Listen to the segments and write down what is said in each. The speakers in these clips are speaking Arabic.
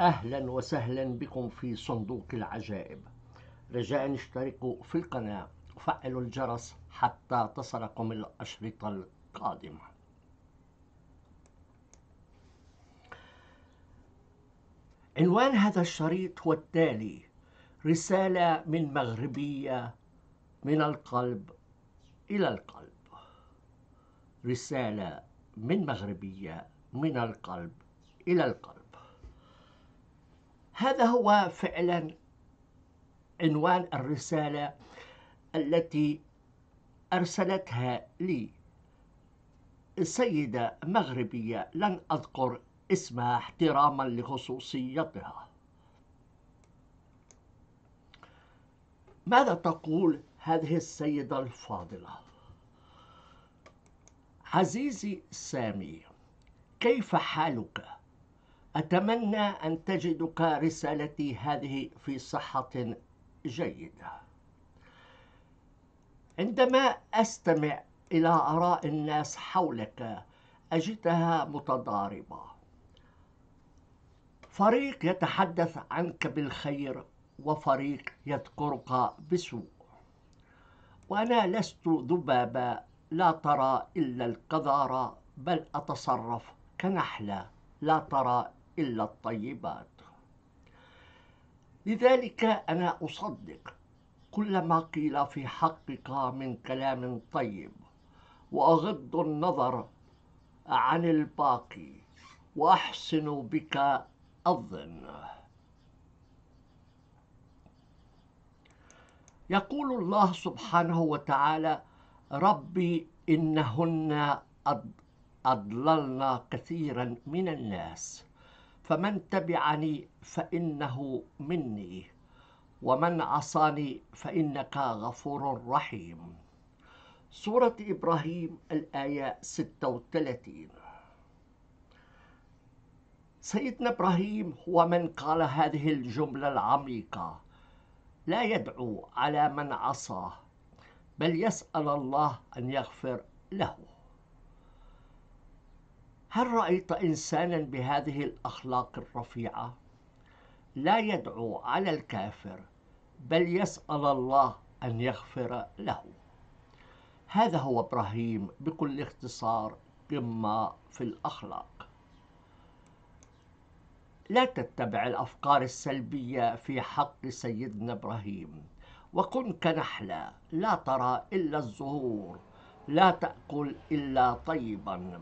أهلا وسهلا بكم في صندوق العجائب رجاء اشتركوا في القناة وفعلوا الجرس حتى تصلكم الأشرطة القادمة عنوان هذا الشريط هو التالي رسالة من مغربية من القلب إلى القلب رسالة من مغربية من القلب إلى القلب هذا هو فعلا عنوان الرسالة التي أرسلتها لي سيدة مغربية لن أذكر اسمها احتراما لخصوصيتها ماذا تقول هذه السيدة الفاضلة؟ عزيزي سامي كيف حالك؟ أتمنى أن تجدك رسالتي هذه في صحة جيدة عندما أستمع إلى آراء الناس حولك أجدها متضاربة فريق يتحدث عنك بالخير وفريق يذكرك بسوء وأنا لست ذبابة لا ترى إلا القذارة بل أتصرف كنحلة لا ترى إلا الطيبات لذلك أنا أصدق كل ما قيل في حقك من كلام طيب وأغض النظر عن الباقي وأحسن بك الظن يقول الله سبحانه وتعالى ربي إنهن أضللنا كثيرا من الناس فمن تبعني فإنه مني ومن عصاني فإنك غفور رحيم سورة إبراهيم الآية 36 سيدنا إبراهيم هو من قال هذه الجملة العميقة لا يدعو على من عصاه بل يسأل الله أن يغفر له هل رأيت إنسانا بهذه الأخلاق الرفيعة؟ لا يدعو على الكافر بل يسأل الله أن يغفر له. هذا هو إبراهيم بكل اختصار قمة في الأخلاق. لا تتبع الأفكار السلبية في حق سيدنا إبراهيم وكن كنحلة لا ترى إلا الزهور لا تأكل إلا طيبا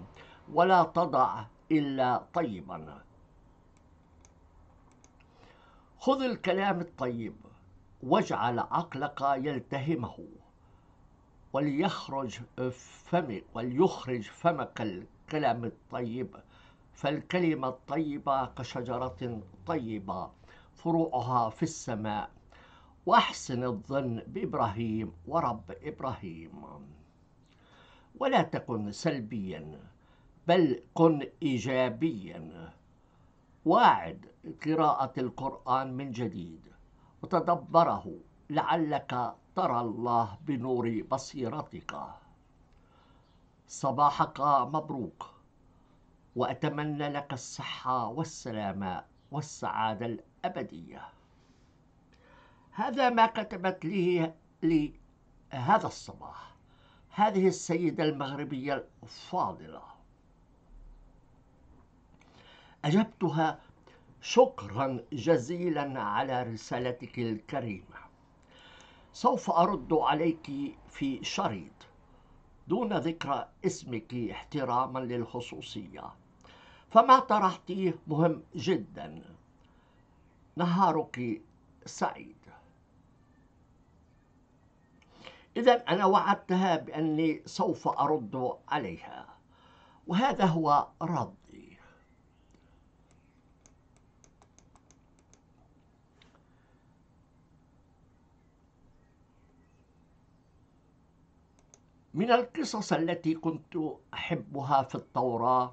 ولا تضع إلا طيبا خذ الكلام الطيب واجعل عقلك يلتهمه وليخرج فمك وليخرج فمك الكلام الطيب فالكلمة الطيبة كشجرة طيبة فروعها في السماء وأحسن الظن بإبراهيم ورب إبراهيم ولا تكن سلبيا بل كن إيجابيا واعد قراءة القرآن من جديد وتدبره لعلك ترى الله بنور بصيرتك صباحك مبروك وأتمنى لك الصحة والسلامة والسعادة الأبدية هذا ما كتبت لي, لهذا هذا الصباح هذه السيدة المغربية الفاضلة أجبتها شكرا جزيلا على رسالتك الكريمة سوف أرد عليك في شريط دون ذكر اسمك احتراما للخصوصية فما طرحتيه مهم جدا نهارك سعيد إذا أنا وعدتها بأني سوف أرد عليها وهذا هو رد من القصص التي كنت أحبها في التوراة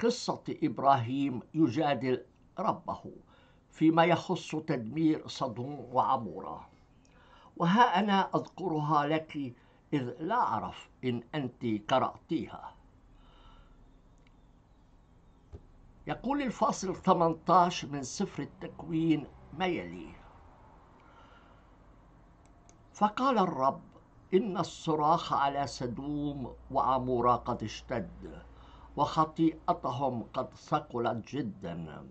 قصة إبراهيم يجادل ربه فيما يخص تدمير صدوم وعمورة وها أنا أذكرها لك إذ لا أعرف إن أنت قرأتيها يقول الفاصل 18 من سفر التكوين ما يلي فقال الرب إن الصراخ على سدوم وعمورا قد اشتد وخطيئتهم قد ثقلت جدا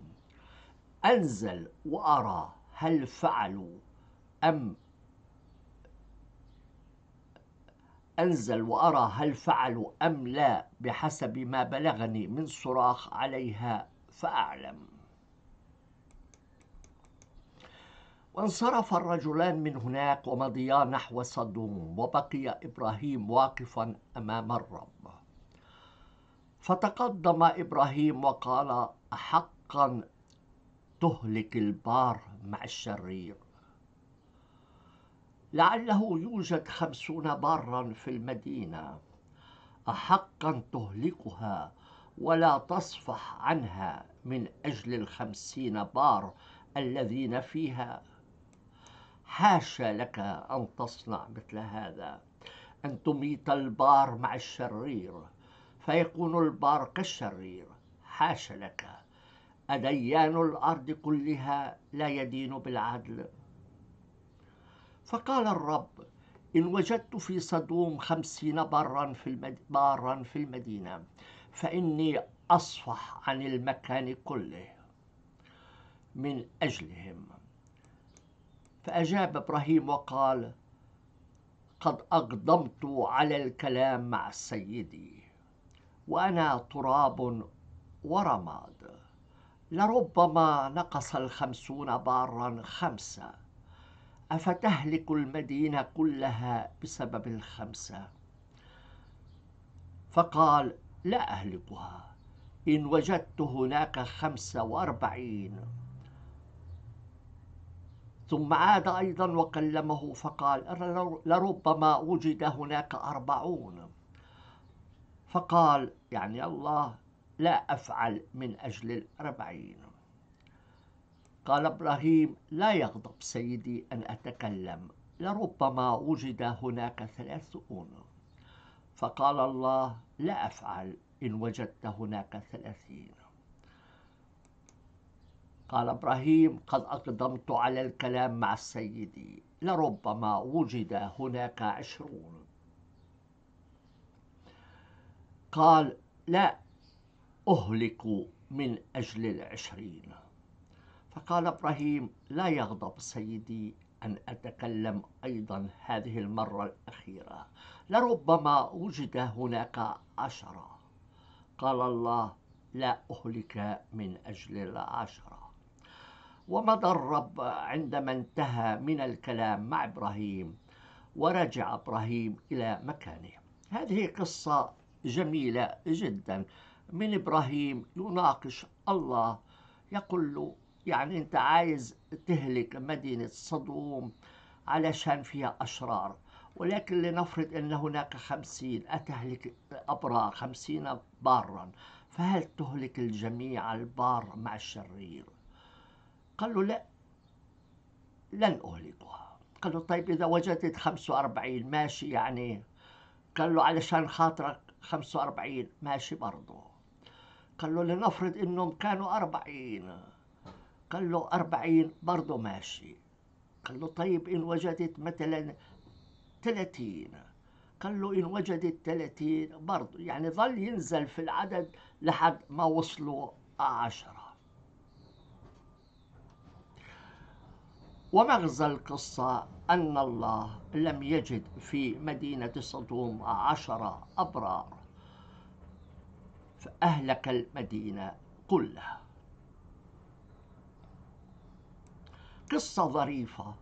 أنزل وأرى هل فعلوا أم أنزل وأرى هل فعلوا أم لا بحسب ما بلغني من صراخ عليها فأعلم وانصرف الرجلان من هناك ومضيا نحو صدوم وبقي إبراهيم واقفا أمام الرب فتقدم إبراهيم وقال أحقا تهلك البار مع الشرير لعله يوجد خمسون بارا في المدينة أحقا تهلكها ولا تصفح عنها من أجل الخمسين بار الذين فيها حاشا لك أن تصنع مثل هذا أن تميت البار مع الشرير فيكون البار كالشرير حاشا لك أديان الأرض كلها لا يدين بالعدل فقال الرب إن وجدت في صدوم خمسين بارا في, المد... بارا في المدينة فإني أصفح عن المكان كله من أجلهم فأجاب إبراهيم وقال قد أقدمت على الكلام مع سيدي وأنا تراب ورماد لربما نقص الخمسون بارا خمسة أفتهلك المدينة كلها بسبب الخمسة فقال لا أهلكها إن وجدت هناك خمسة وأربعين ثم عاد أيضا وكلمه فقال لربما وجد هناك أربعون فقال يعني الله لا أفعل من أجل الأربعين قال إبراهيم لا يغضب سيدي أن أتكلم لربما وجد هناك ثلاثون فقال الله لا أفعل إن وجدت هناك ثلاثين قال إبراهيم قد أقدمت على الكلام مع السيد لربما وجد هناك عشرون قال لا أهلك من أجل العشرين فقال إبراهيم لا يغضب سيدي أن أتكلم أيضا هذه المرة الأخيرة لربما وجد هناك عشرة قال الله لا أهلك من أجل العشرة ومضى الرب عندما انتهى من الكلام مع إبراهيم ورجع إبراهيم إلى مكانه هذه قصة جميلة جدا من إبراهيم يناقش الله يقول له يعني أنت عايز تهلك مدينة صدوم علشان فيها أشرار ولكن لنفرض أن هناك خمسين أتهلك أبرار خمسين بارا فهل تهلك الجميع البار مع الشرير قال له لا لن أهلكها قال له طيب إذا وجدت 45 ماشي يعني قال له علشان خاطرك 45 ماشي برضه قال له لنفرض إنهم كانوا 40 قال له 40 برضه ماشي قال له طيب إن وجدت مثلا 30 قال له إن وجدت 30 برضه يعني ظل ينزل في العدد لحد ما وصلوا 10 ومغزى القصة أن الله لم يجد في مدينة صدوم عشرة أبرار فأهلك المدينة كلها قصة ظريفة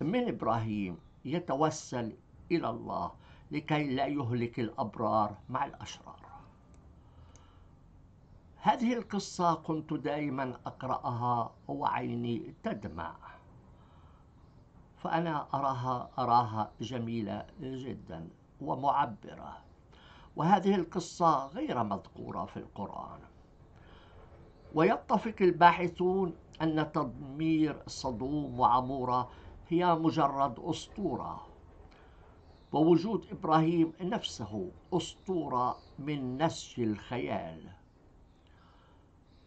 من إبراهيم يتوسل إلى الله لكي لا يهلك الأبرار مع الأشرار هذه القصة كنت دائما أقرأها وعيني تدمع فأنا أراها أراها جميلة جدا ومعبرة وهذه القصة غير مذكورة في القرآن ويتفق الباحثون أن تدمير صدوم وعمورة هي مجرد أسطورة ووجود إبراهيم نفسه أسطورة من نسج الخيال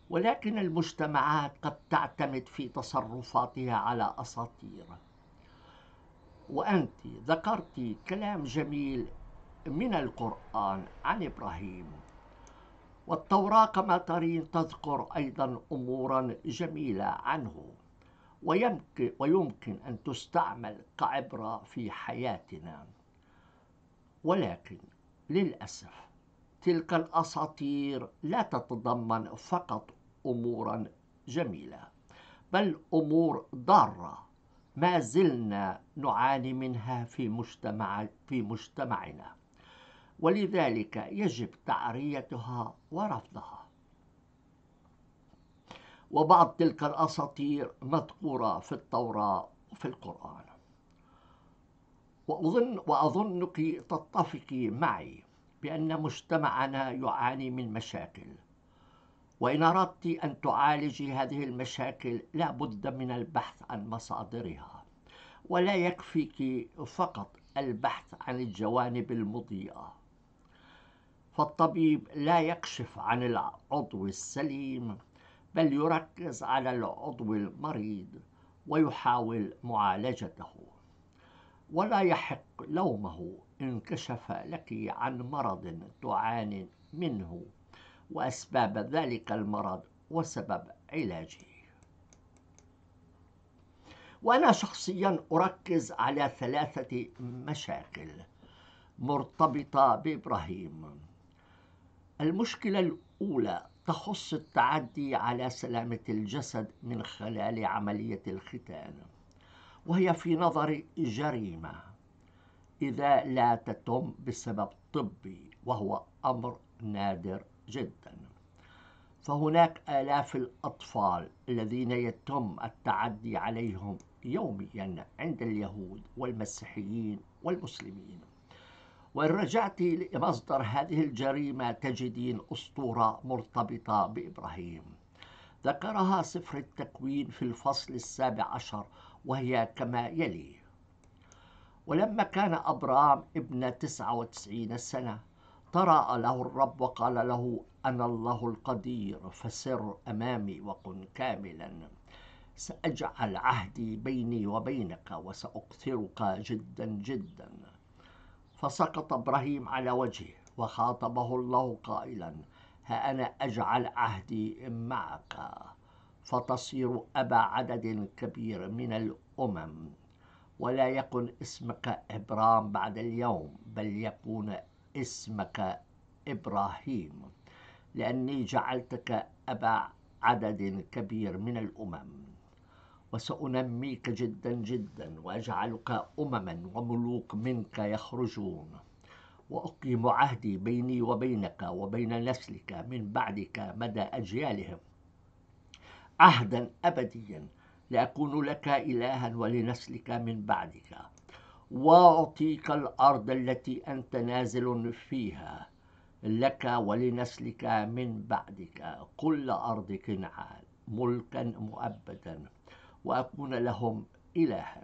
ولكن المجتمعات قد تعتمد في تصرفاتها على أساطير وأنت ذكرت كلام جميل من القرآن عن إبراهيم والتوراة كما ترين تذكر أيضا أمورا جميلة عنه ويمكن, ويمكن أن تستعمل كعبرة في حياتنا ولكن للأسف تلك الأساطير لا تتضمن فقط أمورا جميلة بل أمور ضارة ما زلنا نعاني منها في مجتمع في مجتمعنا ولذلك يجب تعريتها ورفضها وبعض تلك الأساطير مذكورة في التوراة وفي القرآن وأظن وأظنك تتفقي معي بأن مجتمعنا يعاني من مشاكل وإن أردت أن تعالجي هذه المشاكل لا بد من البحث عن مصادرها ولا يكفيك فقط البحث عن الجوانب المضيئة فالطبيب لا يكشف عن العضو السليم بل يركز على العضو المريض ويحاول معالجته ولا يحق لومه إن كشف لك عن مرض تعاني منه وأسباب ذلك المرض وسبب علاجه وأنا شخصيا أركز على ثلاثة مشاكل مرتبطة بإبراهيم المشكلة الأولى تخص التعدي على سلامة الجسد من خلال عملية الختان وهي في نظري جريمة إذا لا تتم بسبب طبي وهو أمر نادر جدا فهناك آلاف الأطفال الذين يتم التعدي عليهم يوميا عند اليهود والمسيحيين والمسلمين وإن رجعت لمصدر هذه الجريمة تجدين أسطورة مرتبطة بإبراهيم ذكرها سفر التكوين في الفصل السابع عشر وهي كما يلي ولما كان أبرام ابن تسعة وتسعين سنة فاخترع له الرب وقال له أنا الله القدير فسر أمامي وكن كاملا سأجعل عهدي بيني وبينك وسأكثرك جدا جدا فسقط إبراهيم على وجهه وخاطبه الله قائلا ها أنا أجعل عهدي معك فتصير أبا عدد كبير من الأمم ولا يكن اسمك إبرام بعد اليوم بل يكون اسمك إبراهيم لأني جعلتك أبا عدد كبير من الأمم وسأنميك جدا جدا وأجعلك أمما وملوك منك يخرجون وأقيم عهدي بيني وبينك وبين نسلك من بعدك مدى أجيالهم عهدا أبديا لأكون لك إلها ولنسلك من بعدك وأعطيك الأرض التي أنت نازل فيها لك ولنسلك من بعدك كل أرض كنعان ملكا مؤبدا وأكون لهم إلها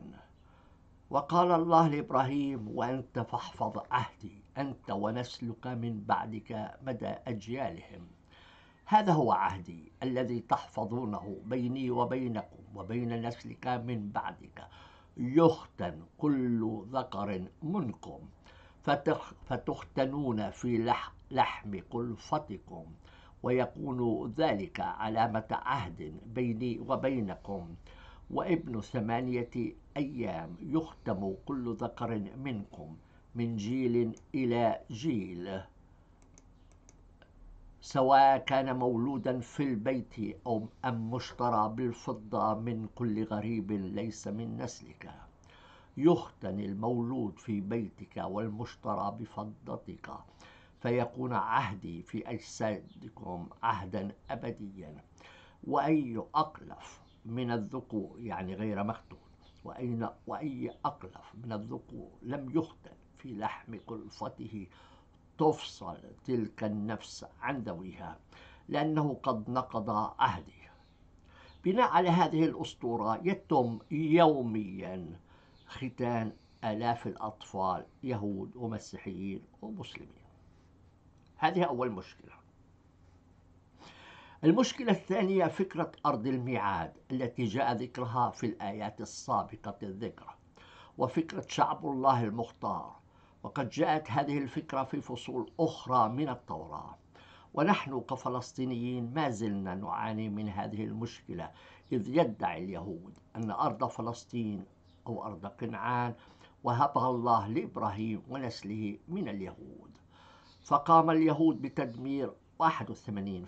وقال الله لإبراهيم وأنت فاحفظ عهدي أنت ونسلك من بعدك مدى أجيالهم هذا هو عهدي الذي تحفظونه بيني وبينكم وبين نسلك من بعدك يختن كل ذكر منكم فتختنون في لحم قلفتكم ويكون ذلك علامة عهد بيني وبينكم وابن ثمانية أيام يختم كل ذكر منكم من جيل إلى جيل سواء كان مولودا في البيت أو أم مشترى بالفضة من كل غريب ليس من نسلك يختن المولود في بيتك والمشترى بفضتك فيكون عهدي في أجسادكم عهدا أبديا وأي أقلف من الذكور يعني غير مختون وأين وأي أقلف من الذكور لم يختن في لحم قلفته تفصل تلك النفس عن ذويها لأنه قد نقض عهده بناء على هذه الأسطورة يتم يوميا ختان آلاف الأطفال يهود ومسيحيين ومسلمين هذه أول مشكلة المشكلة الثانية فكرة أرض الميعاد التي جاء ذكرها في الآيات السابقة الذكر وفكرة شعب الله المختار وقد جاءت هذه الفكرة في فصول أخرى من التوراة ونحن كفلسطينيين ما زلنا نعاني من هذه المشكلة إذ يدعي اليهود أن أرض فلسطين أو أرض كنعان وهبها الله لإبراهيم ونسله من اليهود فقام اليهود بتدمير 81%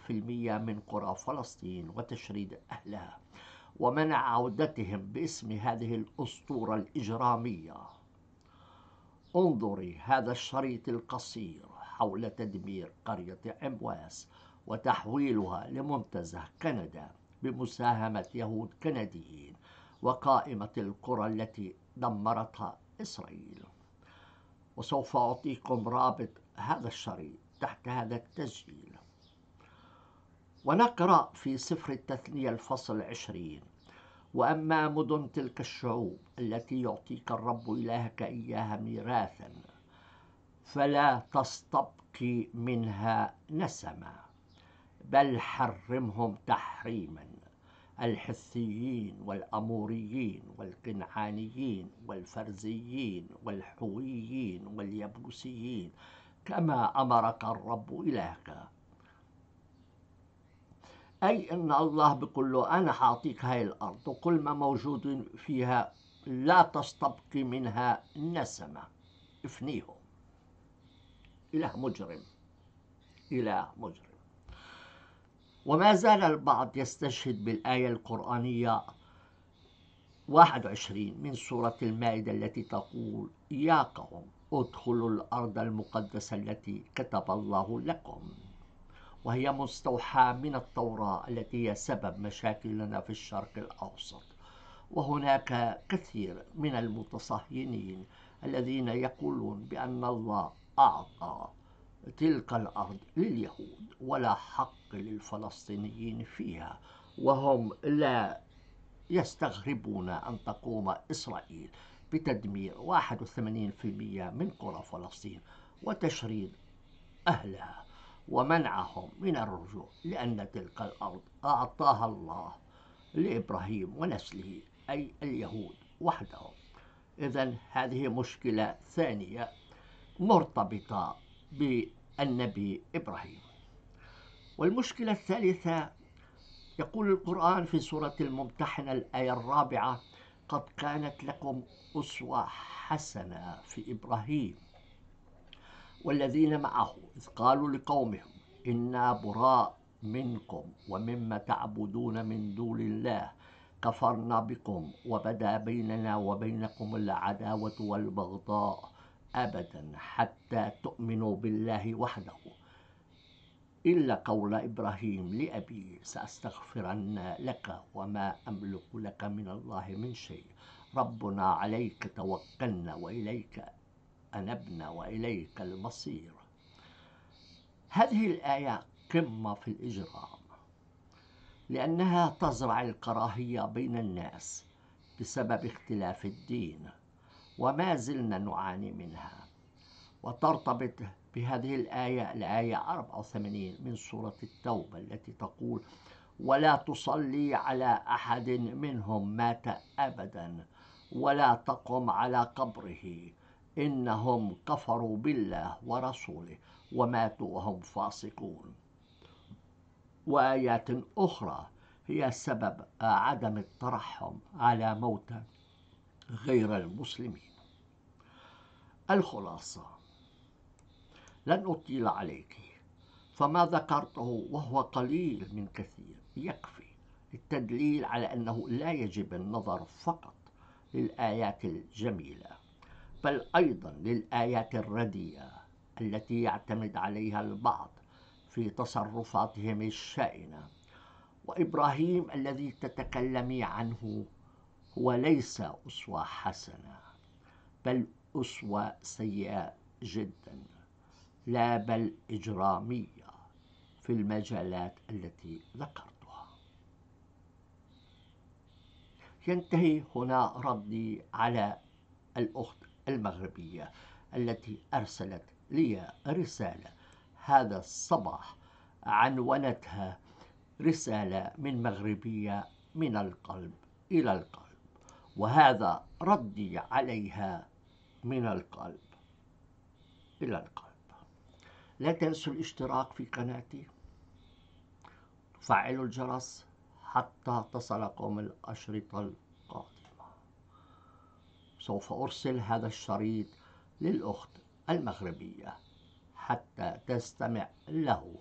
من قرى فلسطين وتشريد أهلها ومنع عودتهم باسم هذه الأسطورة الإجرامية انظري هذا الشريط القصير حول تدمير قرية عمواس وتحويلها لمنتزه كندا بمساهمة يهود كنديين وقائمة القرى التي دمرتها إسرائيل وسوف أعطيكم رابط هذا الشريط تحت هذا التسجيل ونقرأ في سفر التثنية الفصل عشرين وأما مدن تلك الشعوب التي يعطيك الرب إلهك إياها ميراثا فلا تستبقي منها نسمة بل حرمهم تحريما الحثيين والأموريين والكنعانيين والفرزيين والحويين واليبوسيين كما أمرك الرب إلهك أي أن الله بيقول له أنا حاعطيك هاي الأرض وكل ما موجود فيها لا تستبقي منها نسمة افنيهم إله مجرم إله مجرم وما زال البعض يستشهد بالآية القرآنية 21 من سورة المائدة التي تقول يا قوم ادخلوا الأرض المقدسة التي كتب الله لكم وهي مستوحاة من التوراة التي هي سبب مشاكلنا في الشرق الأوسط وهناك كثير من المتصهينين الذين يقولون بأن الله أعطى تلك الأرض لليهود ولا حق للفلسطينيين فيها وهم لا يستغربون أن تقوم إسرائيل بتدمير 81% من قرى فلسطين وتشريد أهلها ومنعهم من الرجوع لأن تلك الأرض أعطاها الله لإبراهيم ونسله أي اليهود وحدهم إذا هذه مشكلة ثانية مرتبطة بالنبي إبراهيم والمشكلة الثالثة يقول القرآن في سورة الممتحنة الآية الرابعة قد كانت لكم أسوة حسنة في إبراهيم والذين معه إذ قالوا لقومهم إنا براء منكم ومما تعبدون من دون الله كفرنا بكم وبدا بيننا وبينكم العداوة والبغضاء أبدا حتى تؤمنوا بالله وحده إلا قول إبراهيم لأبي سأستغفرن لك وما أملك لك من الله من شيء ربنا عليك توكلنا وإليك أنبنا وإليك المصير هذه الآية قمة في الإجرام لأنها تزرع الكراهية بين الناس بسبب اختلاف الدين وما زلنا نعاني منها وترتبط بهذه الآية الآية 84 من سورة التوبة التي تقول ولا تصلي على أحد منهم مات أبدا ولا تقم على قبره إنهم كفروا بالله ورسوله وماتوا وهم فاسقون وآيات أخرى هي سبب عدم الترحم على موتى غير المسلمين الخلاصة لن أطيل عليك فما ذكرته وهو قليل من كثير يكفي التدليل على أنه لا يجب النظر فقط للآيات الجميلة بل أيضا للآيات الرديئة التي يعتمد عليها البعض في تصرفاتهم الشائنة وإبراهيم الذي تتكلمي عنه هو ليس أسوة حسنة بل أسوة سيئة جدا لا بل إجرامية في المجالات التي ذكرتها ينتهي هنا ردي على الأخت المغربية التي أرسلت لي رسالة هذا الصباح عنونتها رسالة من مغربية من القلب إلى القلب وهذا ردي عليها من القلب إلى القلب لا تنسوا الاشتراك في قناتي فعلوا الجرس حتى تصلكم الأشرطة سوف أرسل هذا الشريط للأخت المغربية حتى تستمع له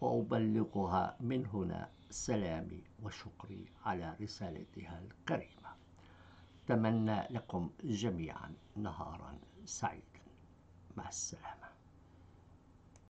وأبلغها من هنا سلامي وشكري على رسالتها الكريمة أتمنى لكم جميعا نهارا سعيدا مع السلامة